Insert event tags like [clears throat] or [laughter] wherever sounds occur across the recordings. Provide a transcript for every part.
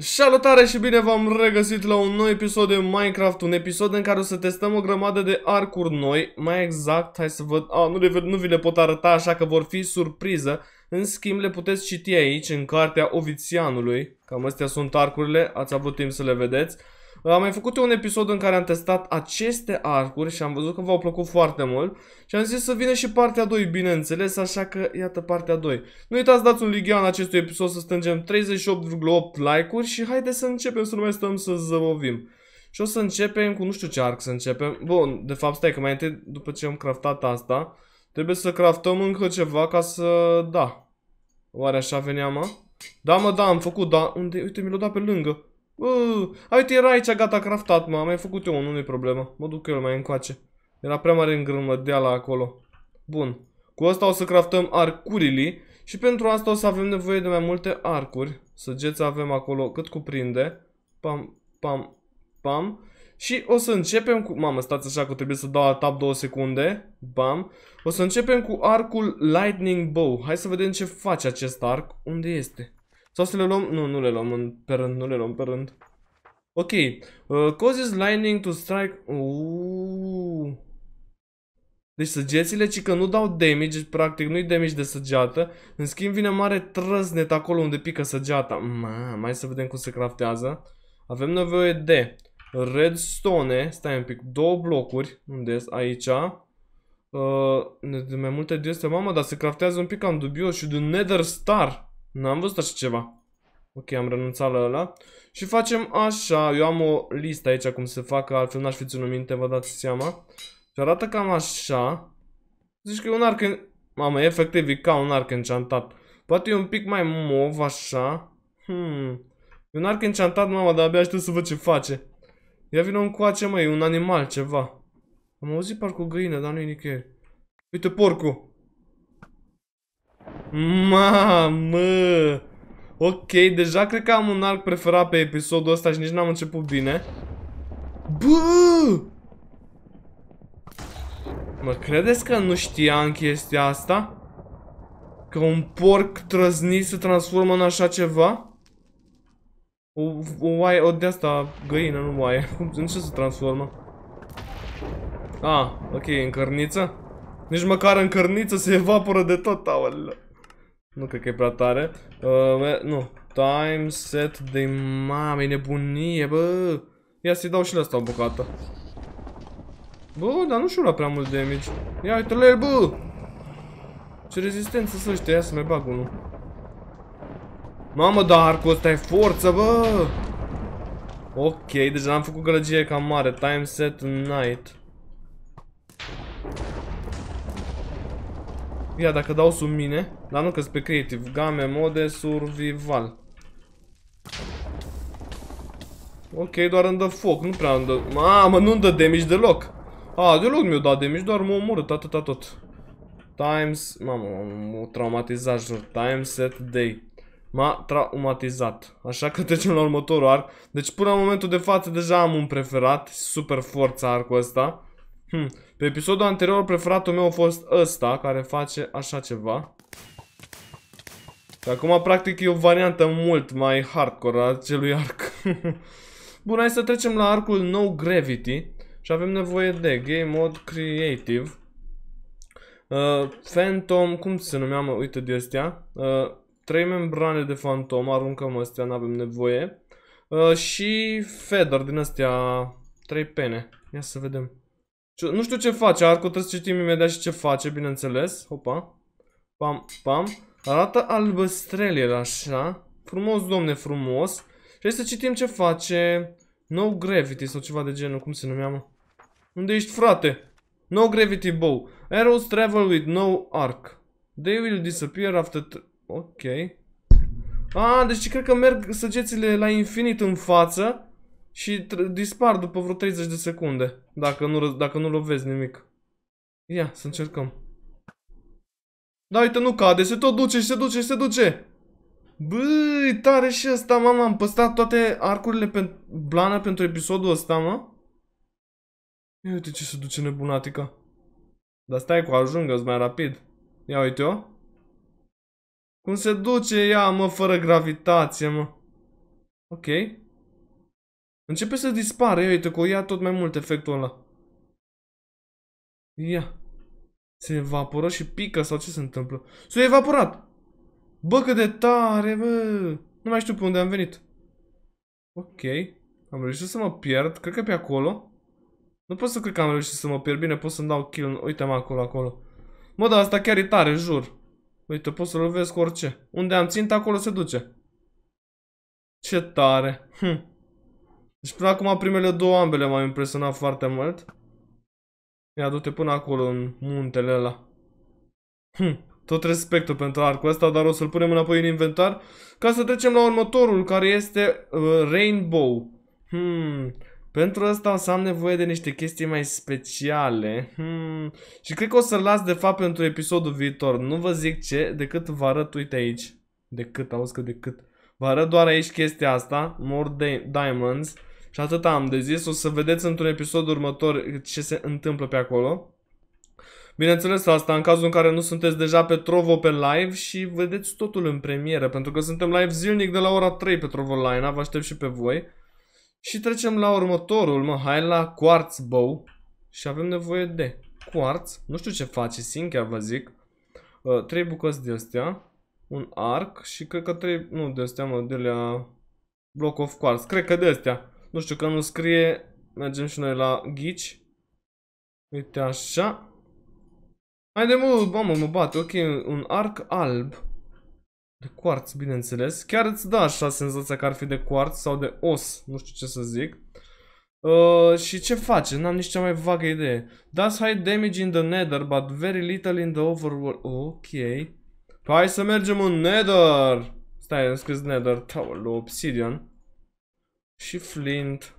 Salutare și bine v-am regăsit la un nou episod de Minecraft, un episod în care o să testăm o grămadă de arcuri noi, mai exact, hai să văd, a, ah, nu, le, nu vi le pot arăta așa că vor fi surpriză, în schimb le puteți citi aici, în cartea Ovițianului, cam astea sunt arcurile, ați avut timp să le vedeți, am mai făcut un episod în care am testat aceste arcuri și am văzut că v-au plăcut foarte mult și am zis să vină și partea 2, bineînțeles, așa că iată partea 2. Nu uitați, dați un lighean acestui episod să strângem 38,8 like-uri și haideți să începem să nu mai stăm să zăbovim. Și o să începem cu nu știu ce arc să începem. Bun, de fapt stai că mai întâi după ce am craftat asta, trebuie să craftăm încă ceva ca să... da. Oare așa venea, mă? Da, mă, da, am făcut, da. Unde? Uite, mi l-a dat pe lângă. Uh, uite, era aici, gata, craftat, mă. Am mai făcut eu, nu i problemă. Mă duc eu mai încoace. Era prea mare îngrămădeala acolo. Bun. Cu asta o să craftăm arcurile și pentru asta o să avem nevoie de mai multe arcuri. Săgeți avem acolo cât cuprinde. Pam, pam, pam. Și o să începem cu... Mamă, stați așa că trebuie să dau tap două secunde. Bam. O să începem cu arcul Lightning Bow. Hai să vedem ce face acest arc. Unde este? Sau să le luăm? Nu, nu le luăm în, pe rând, nu le luăm pe rând. Ok. Uh, causes lightning to strike... Uuuu. Deci săgețile, ci că nu dau damage, practic nu-i damage de săgeată. În schimb vine mare trăsnet acolo unde pică săgeata. Ma, mai să vedem cum se craftează. Avem nevoie de redstone, stai un pic, două blocuri, unde este aici. Uh, mai multe de astea, mamă, dar se craftează un pic cam dubios și de nether star. Nu am văzut așa ceva. Ok, am renunțat la ăla. Și facem așa, eu am o listă aici cum se facă, altfel n-aș fi ținut minte, vă dați seama. Și arată cam așa. Zici că e un arc... În... Mamă, efectiv e ca un arc enchantat. Poate e un pic mai mov, așa. Hmm. E un arc enchantat, mama, dar abia știu să văd ce face. Ia vină un coace, mă, e un animal, ceva. Am auzit parcă o găină, dar nu i nicăieri. Uite porcul. Mamă! Ok, deja cred că am un arc preferat pe episodul ăsta și nici n-am început bine. Bă! Mă credeți că nu știam chestia asta? Că un porc trăznit se transformă în așa ceva? O, o oaie, o de-asta găină, nu oaie. [laughs] Cum, în ce se transformă? A, ah, ok, în cărniță? Nici măcar în cărniță se evaporă de tot, aoleu. Nu cred că e prea tare. Uh, nu. Time set de mame, nebunie, bă. Ia să-i dau și la asta o bucată. Bă, dar nu știu la prea mult damage. Ia uite-l el, bă! Ce rezistență sunt ăștia, ia să mai bag unul. Mamă, dar cu ăsta e forță, bă! Ok, deja am făcut gălăgie cam mare. Time set night. Ia, dacă dau sub mine, dar nu că pe creative, game, mode, survival. Ok, doar îmi dă foc, nu prea îmi dă... Mamă, nu îmi dă damage deloc. A, deloc mi-o dat damage, doar mă omorât, atâta tot. Times... Mamă, mă a traumatizat, jur. Time set day. M-a traumatizat. Așa că [laughs] trecem la următorul arc. Deci până la momentul de față deja am un preferat. Super forță arcul ăsta. Hm. Pe episodul anterior, preferatul meu a fost ăsta, care face așa ceva. Și acum, practic, e o variantă mult mai hardcore a acelui arc. [laughs] Bun, hai să trecem la arcul No Gravity. Și avem nevoie de Game Mode Creative. Uh, Phantom, cum se numea, mă, uite de astea. Uh, membrane de Phantom, aruncăm astea, nu avem nevoie. Uh, și feather din astea, trei pene. Ia să vedem. Nu știu ce face Arco, trebuie să citim imediat și ce face, bineînțeles. Hopa. Pam, pam. Arată albăstrel el așa. Frumos, domne, frumos. Și să citim ce face No Gravity sau ceva de genul, cum se numea, mă? Unde ești, frate? No Gravity Bow. Arrows travel with no arc. They will disappear after... Ok. A, deci cred că merg săgețile la infinit în față și dispar după vreo 30 de secunde. Dacă nu, dacă nu lovezi nimic. Ia, să încercăm. Da, uite, nu cade, se tot duce și se duce și se duce. Băi, tare și asta, mama, am păstrat toate arcurile pe blană pentru episodul ăsta, mă. Ia uite ce se duce nebunatica. Dar stai cu ajungă mai rapid. Ia uite-o. Cum se duce ea, mă, fără gravitație, mă. Ok. Începe să dispare, ia uite că o ia tot mai mult efectul ăla. Ia. Se evaporă și pică sau ce se întâmplă? S-a evaporat! Bă, cât de tare, bă! Nu mai știu pe unde am venit. Ok. Am reușit să mă pierd. Cred că pe acolo. Nu pot să cred că am reușit să mă pierd. Bine, pot să-mi dau kill. Uite-mă acolo, acolo. Mă, dar asta chiar e tare, jur. Uite, pot să lovesc orice. Unde am țint, acolo se duce. Ce tare. Hm. Deci până acum primele două ambele m-au impresionat foarte mult. Ia du-te până acolo în muntele ăla. Hm, tot respectul pentru arcul ăsta, dar o să-l punem înapoi în inventar. Ca să trecem la următorul, care este uh, Rainbow. Hmm, pentru asta o să am nevoie de niște chestii mai speciale. Hmm. Și cred că o să-l las de fapt pentru episodul viitor. Nu vă zic ce, decât vă arăt, uite aici. Decât, auzi că decât. Vă arăt doar aici chestia asta, More Diamonds. Și atât am de zis, o să vedeți într-un episod următor ce se întâmplă pe acolo. Bineînțeles asta în cazul în care nu sunteți deja pe Trovo pe live și vedeți totul în premieră, pentru că suntem live zilnic de la ora 3 pe Trovo Line, vă aștept și pe voi. Și trecem la următorul, mă, hai la Quartz Bow și avem nevoie de Quartz, nu știu ce face, sincer vă zic, uh, 3 bucăți de astea, un arc și cred că 3, nu de astea mă, de la Block of Quartz, cred că de astea. Nu știu, că nu scrie. Mergem și noi la ghici. Uite așa. Haide mă, mamă, mă bate. Ok, un arc alb. De quartz, bineînțeles. Chiar îți da așa senzația că ar fi de quartz sau de os. Nu știu ce să zic. Uh, și ce face? N-am nici cea mai vagă idee. Does high damage in the nether, but very little in the overworld. Ok. Păi hai să mergem în nether! Stai, am scris nether. Tau, obsidian și flint.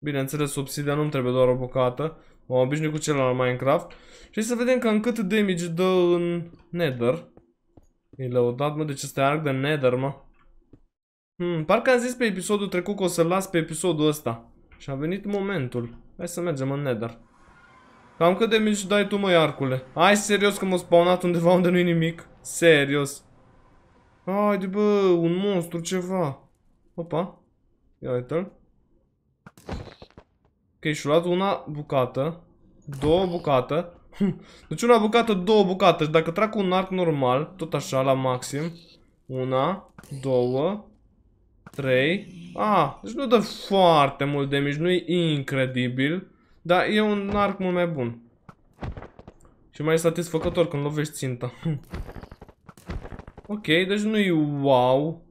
Bineînțeles, subsidia nu-mi trebuie doar o bucată. M-am obișnuit cu celălalt Minecraft. Și să vedem cam cât damage dă în nether. E lăudat, mă, deci este arc de nether, mă. Hmm, parcă am zis pe episodul trecut că o să las pe episodul ăsta. Și a venit momentul. Hai să mergem în nether. Cam cât de mici dai tu, măi, arcule? Ai serios că m-a spawnat undeva unde nu-i nimic? Serios. Haide, bă, un monstru, ceva. Opa. Ia uite-l. Ok, și o luat una bucată. Două bucată. Hm. Deci una bucată, două bucată. Și dacă trag un arc normal, tot așa, la maxim. Una, două, trei. A, ah, deci nu dă foarte mult damage, nu e incredibil. Dar e un arc mult mai bun. Și mai e satisfăcător când lovești ținta. Hm. ok, deci nu e wow.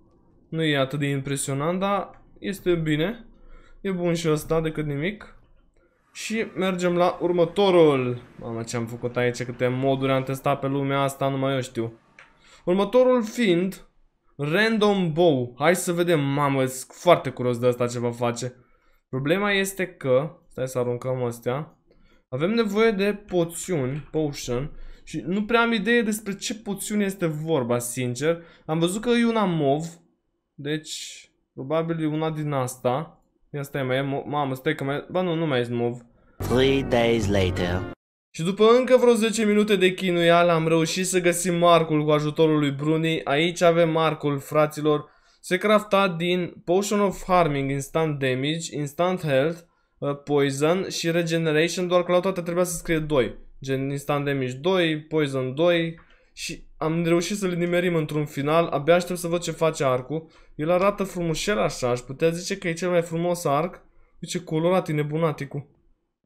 Nu e atât de impresionant, dar este bine. E bun și ăsta decât nimic. Și mergem la următorul. Mamă ce am făcut aici, câte moduri am testat pe lumea asta, numai eu știu. Următorul fiind Random Bow. Hai să vedem, mamă, sunt foarte curios de asta ce va face. Problema este că, stai să aruncăm astea, avem nevoie de poțiuni, potion, și nu prea am idee despre ce poțiune este vorba, sincer. Am văzut că e una mov, deci Probabil e una din asta. Ia stai mai e, mamă, stai că mai... Ba nu, nu mai e mov. Three days later. Și după încă vreo 10 minute de chinuială am reușit să găsim marcul cu ajutorul lui Bruni. Aici avem marcul, fraților. Se crafta din Potion of Harming, Instant Damage, Instant Health, uh, Poison și Regeneration, doar că la toate trebuia să scrie 2. Gen Instant Damage 2, Poison 2, și am reușit să-l nimerim într-un final, abia aștept să văd ce face arcul. El arată frumușel așa, aș putea zice că e cel mai frumos arc. Uite ce colorat e nebunaticul.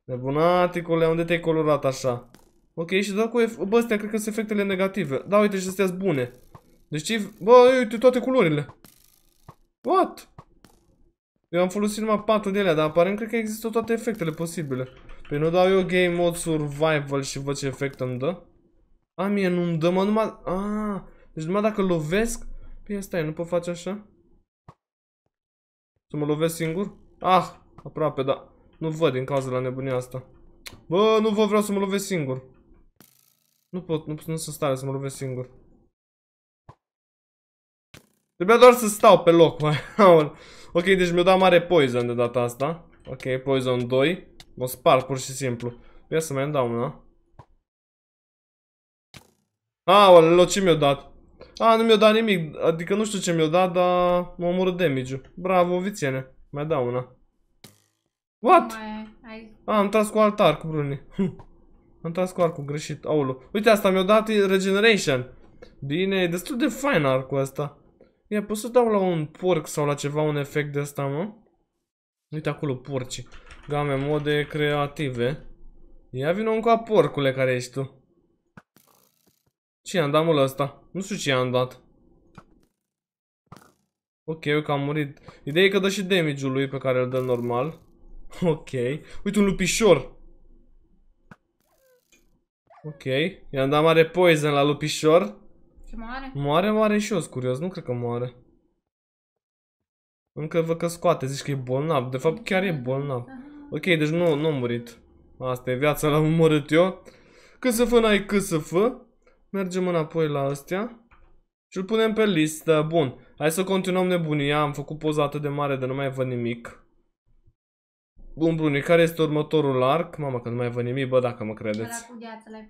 Nebunaticule, unde te-ai colorat așa? Ok, și doar cu... Bă, astea cred că sunt efectele negative. Da, uite, și astea sunt bune. Deci, ce... bă, uite toate culorile. What? Eu am folosit numai 4 de ele, dar aparent cred că există toate efectele posibile. Păi nu dau eu game mode survival și văd ce efect îmi dă. A, mie nu-mi dă, mă, numai... A, deci numai dacă lovesc... Păi, stai, nu pot face așa? Să mă lovesc singur? Ah, aproape, da. Nu văd din cauza la nebunia asta. Bă, nu vă vreau să mă lovesc singur. Nu pot, nu, nu sunt stare să mă lovesc singur. Trebuia doar să stau pe loc, [laughs] mai Ok, deci mi-o dat mare poison de data asta. Ok, poison 2. Mă spar pur și simplu. Ia să mai îmi dau una. Aoleu, ce mi-a dat? A, nu mi-a dat nimic, adică nu știu ce mi-a dat, dar m omoră damage-ul. Bravo, vițiene. Mai dau una. What? A, am tras cu altar cu Bruni. Hm. am tras cu arcul greșit, aolo. Uite, asta mi-a dat regeneration. Bine, e destul de fain arcul ăsta. Ia, pot să dau la un porc sau la ceva un efect de asta, mă? Uite acolo porci. Game mode creative. Ia vină încoa porcule care ești tu i-am dat mult ăsta? Nu știu ce i-am dat. Ok, eu că am murit. Ideea e că dă și damage-ul lui pe care îl dă normal. [laughs] Ok. Uite un lupișor. Ok. I-am dat mare poison la lupișor. Și moare? Moare, moare și eu, curios. Nu cred că moare. Încă văd că scoate, zici că e bolnav. De fapt, chiar e bolnav. Ok, deci nu, nu am murit. Asta e viața, l-am omorât eu. Cât să fă, n-ai cât să fă. Mergem înapoi la astea. Și îl punem pe listă. Bun. Hai să continuăm nebunia. Am făcut poza atât de mare de nu mai văd nimic. Bun, Bruni, care este următorul arc? Mama că nu mai văd nimic, bă, dacă mă credeți. cu gheață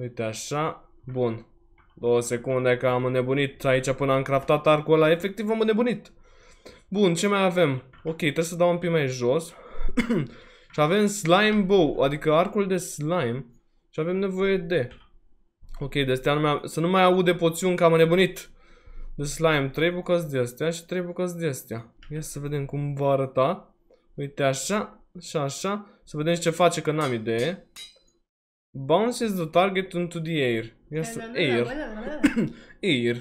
Uite așa. Bun. Două secunde că am înnebunit aici până am craftat arcul ăla. Efectiv am înnebunit. Bun, ce mai avem? Ok, trebuie să dau un pic mai jos. [clears throat] și avem slime bow, adică arcul de slime. Și avem nevoie de Ok, de astea nu mai, să nu mai aud de poțiuni că am nebunit. De slime, trei bucăți de astea și trei bucăți de astea. Ia să vedem cum va arăta. Uite așa și așa. Să vedem ce face, că n-am idee. Bounces the target into the air. Ia să... Air. [coughs] air.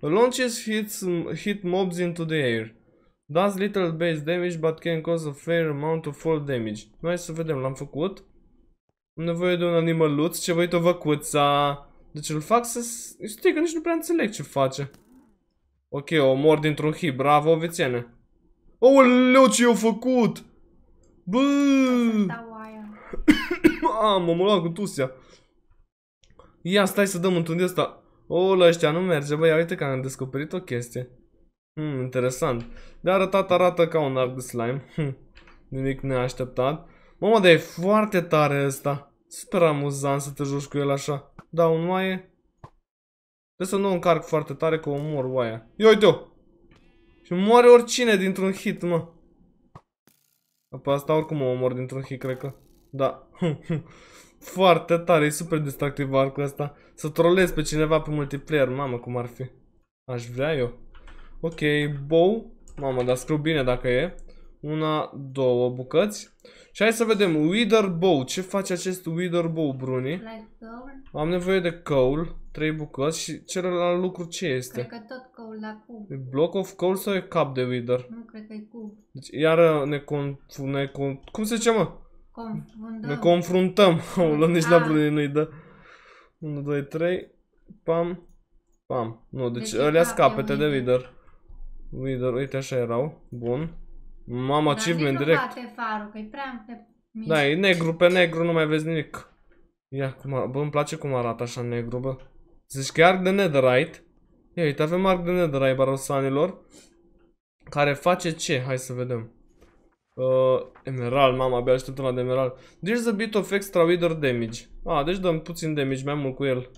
Launches hits, hit mobs into the air. Does little base damage but can cause a fair amount of fall damage. Noi să vedem, l-am făcut. Am nevoie de un animăluț ce voi o cuța? Deci îl fac să... Stai că nici nu prea înțeleg ce face. Ok, o mor dintr-un hip, bravo, vețene. Aoleu, ce i-au făcut! Bă! [coughs] A, mă, mă cu tusea. Ia, stai să dăm într-un de ăsta. O, la ăștia nu merge, băi, uite că am descoperit o chestie. Hmm, interesant. De arătat arată ca un arc de slime. Hmm, nimic neașteptat. Mamă, dar e foarte tare ăsta. Super amuzant să te joci cu el așa. Da, un oaie. Trebuie să nu o încarc foarte tare că omor oaia. Ia uite-o! Și moare oricine dintr-un hit, mă. Apoi asta oricum o omor dintr-un hit, cred că. Da. [laughs] foarte tare, e super distractiv arcul ăsta. Să trolez pe cineva pe multiplayer, mamă, cum ar fi. Aș vrea eu. Ok, bow. Mamă, dar scriu bine dacă e. Una, două bucăți. Și hai să vedem. Wither Bow. Ce face acest Wither Bow, Bruni? Like Am nevoie de coal. Trei bucăți. Și celălalt lucru ce este? Cred că tot coal la cub. E block of coal sau e cap de Wither? Nu, cred că e cub. Deci iară ne conf... Ne con cum se cheamă? Confundăm. Ne confruntăm. O luăm nici la Bruni nu-i dă. 1, 2, 3. Pam. Pam. Nu, deci, deci alea scapete de Wither. Wither, uite așa erau. Bun. Mam Dar achievement nu direct. bate farul, că e prea mic. Da, e negru pe negru, nu mai vezi nimic. Ia, cum bă, îmi place cum arată așa negru, bă. Zici că e arc de netherite. Ia, uite, avem arc de netherite barosanilor. Care face ce? Hai să vedem. Uh, emerald, mama, abia aștept una de emerald. Deci there's a bit of extra wither damage. Ah, deci dăm puțin damage, mai mult cu el.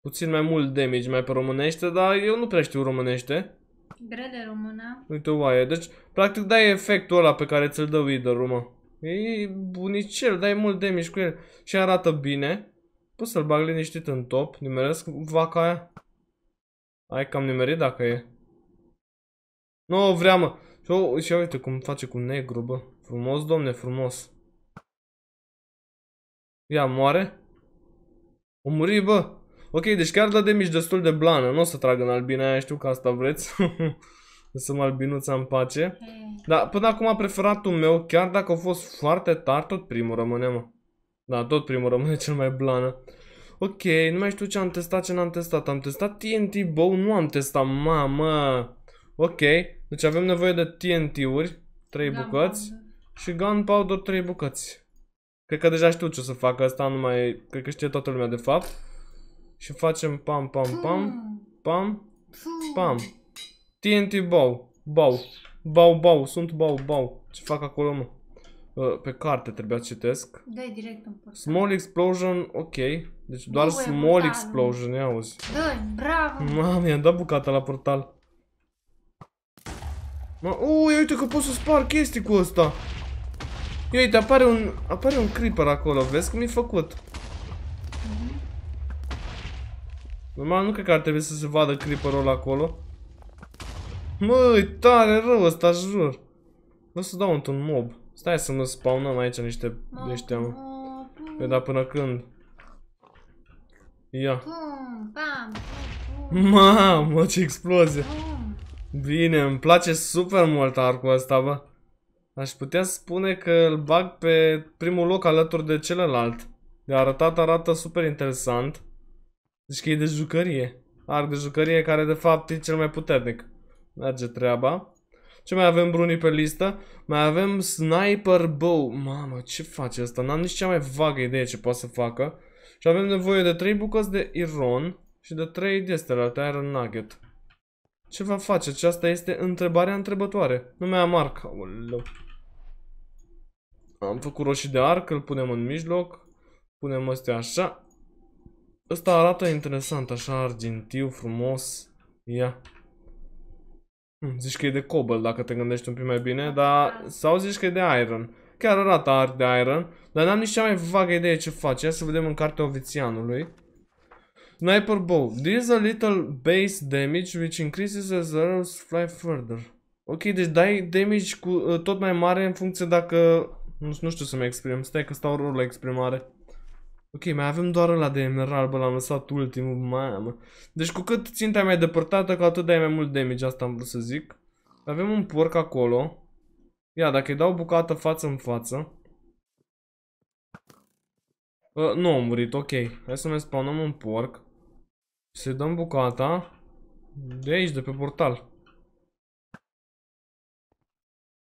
Puțin mai mult damage, mai pe românește, dar eu nu prea știu românește. Grele Româna. Uite, oaie. Deci, practic, dai efectul ăla pe care ți-l dă wither mă. E bunicel, dai mult damage cu el. Și arată bine. Poți să-l bag liniștit în top. Nimeresc vaca aia. Ai cam nimerit dacă e. Nu, vrea, mă. Și, o, și uite cum face cu negru, bă. Frumos, domne, frumos. Ia, moare? O muri, bă. Ok, deci chiar da damage destul de blană. Nu o să trag în albina aia, știu că asta vreți. [laughs] mă albinuța în pace. Mm. Dar până acum preferatul meu, chiar dacă a fost foarte tar, tot primul rămâne, mă. Da, tot primul rămâne [laughs] cel mai blană. Ok, nu mai știu ce am testat, ce n-am testat. Am testat TNT Bow, nu am testat, mamă. Ok, deci avem nevoie de TNT-uri, 3 Gun bucăți. Powder. Și Gunpowder 3 bucăți. Cred că deja știu ce o să fac asta, nu mai... Cred că știe toată lumea de fapt și facem pam, pam, pam, hmm. pam, hmm. pam. TNT bow, bow, bow, bow, sunt bow, bow. Ce fac acolo, mă? Pe carte trebuia citesc. Da, direct în portal. Small explosion, ok. Deci doar small portal, explosion, ia auzi. Da, bravo. Mamă, i-am dat bucata la portal. Mă, ui, uite că pot să spar chestii cu ăsta. Ia uite, apare un, apare un creeper acolo, vezi cum e făcut. Normal nu cred că ar trebui să se vadă creeperul ăla acolo. Mă, e tare rău ăsta, jur. O să dau într-un mob. Stai să mă spawnăm aici niște... niște Păi da, până când? Ia. Mamă, ce explozie. Bine, îmi place super mult arcul ăsta, bă. Aș putea spune că îl bag pe primul loc alături de celălalt. De arătat arată super interesant. Zici că e de jucărie. Arc de jucărie care de fapt e cel mai puternic. Merge treaba. Ce mai avem brunii pe listă? Mai avem Sniper Bow. Mamă, ce face asta? N-am nici cea mai vagă idee ce poate să facă. Și avem nevoie de 3 bucăți de iron și de 3 destelalte Iron Nugget. Ce va face? Aceasta este întrebarea întrebătoare. Nu mai am arc. Aoleu. Am făcut roșii de arc, îl punem în mijloc. Punem astea așa. Ăsta arată interesant, așa, argintiu, frumos. Ia. Hm, zici că e de cobalt, dacă te gândești un pic mai bine, da, dar... Da. Sau zici că e de iron. Chiar arată art de iron, dar n-am nici cea mai vagă idee ce face. Ia să vedem în cartea ovițianului. Sniper bow. Deals a little base damage which increases as arrows fly further. Ok, deci dai damage cu uh, tot mai mare în funcție dacă... Nu, nu știu să-mi exprim. Stai că stau rolul la exprimare. Ok, mai avem doar ăla de emerald, bă, l-am lăsat ultimul, mamă. Deci cu cât ținta mai depărtată, cu atât dai mai mult damage, asta am vrut să zic. Avem un porc acolo. Ia, dacă îi dau bucată față în față. Uh, nu am murit, ok. Hai să ne spawnăm un porc. Se dăm bucata. De aici, de pe portal.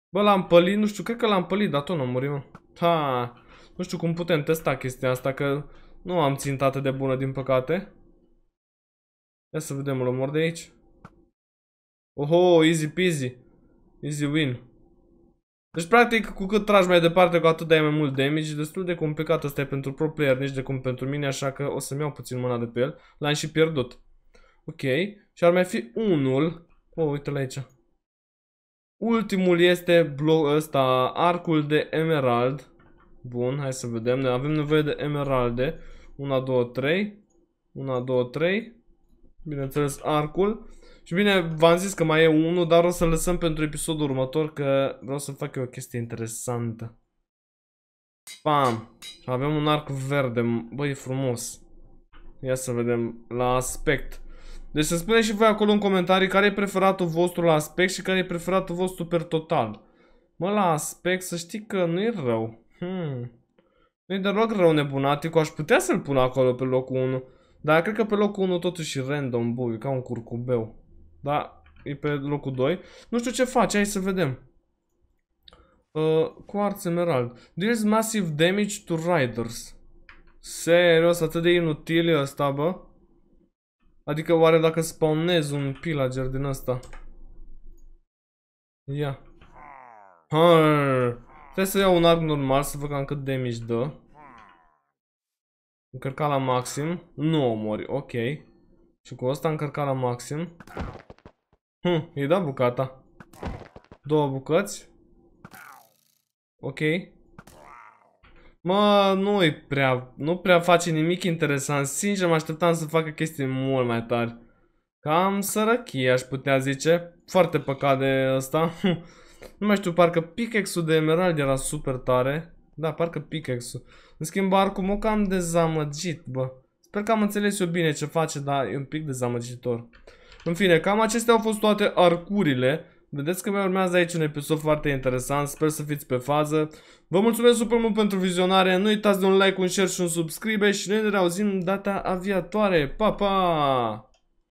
Bă, l-am pălit, nu știu, cred că l-am pălit, dar tot nu am murit, mă. Ha! Nu știu cum putem testa chestia asta, că nu am ținut atât de bună, din păcate. Ia să vedem, îl omor de aici. Oho, easy peasy. Easy win. Deci, practic, cu cât tragi mai departe, cu atât dai mai mult damage. Destul de complicat ăsta e pentru pro player, nici de cum pentru mine, așa că o să-mi iau puțin mâna de pe el. L-am și pierdut. Ok. Și ar mai fi unul. Oh, uite-l aici. Ultimul este ăsta, arcul de emerald. Bun, hai să vedem. Noi avem nevoie de emeralde. Una, două, trei. Una, două, trei. Bineînțeles, arcul. Și bine, v-am zis că mai e unul, dar o să lăsăm pentru episodul următor, că vreau să fac eu o chestie interesantă. Pam! Și avem un arc verde. Băi, e frumos. Ia să vedem la aspect. Deci să spuneți și voi acolo în comentarii care e preferatul vostru la aspect și care e preferatul vostru per total. Mă, la aspect să știi că nu e rău. Hmm. Nu-i deloc rău nebunaticul, aș putea să-l pun acolo pe locul 1. Dar cred că pe locul 1 totuși e random, bui, ca un curcubeu. Da, e pe locul 2. Nu știu ce face, hai să vedem. Uh, Quartz Emerald. Deals massive damage to riders. Serios, atât de inutil e ăsta, bă? Adică oare dacă spawnez un pillager din ăsta? Ia. Yeah. Trebuie să iau un arc normal să văd cam cât damage dă. Încărca la maxim. Nu omori, ok. Și cu asta încărca la maxim. Hm, i da bucata. Două bucăți. Ok. Mă, nu e prea, nu prea face nimic interesant. Sincer, mă așteptam să facă chestii mult mai tari. Cam sărăchie, aș putea zice. Foarte păcat de ăsta. Hm. Nu mai știu, parcă pickaxe-ul de emerald era super tare. Da, parcă pickaxe-ul. În schimb, arcul o cam dezamăgit, bă. Sper că am înțeles eu bine ce face, dar e un pic dezamăgitor. În fine, cam acestea au fost toate arcurile. Vedeți că mai urmează aici un episod foarte interesant, sper să fiți pe fază. Vă mulțumesc super mult pentru vizionare, nu uitați de un like, un share și un subscribe și noi ne reauzim data aviatoare. Pa, pa!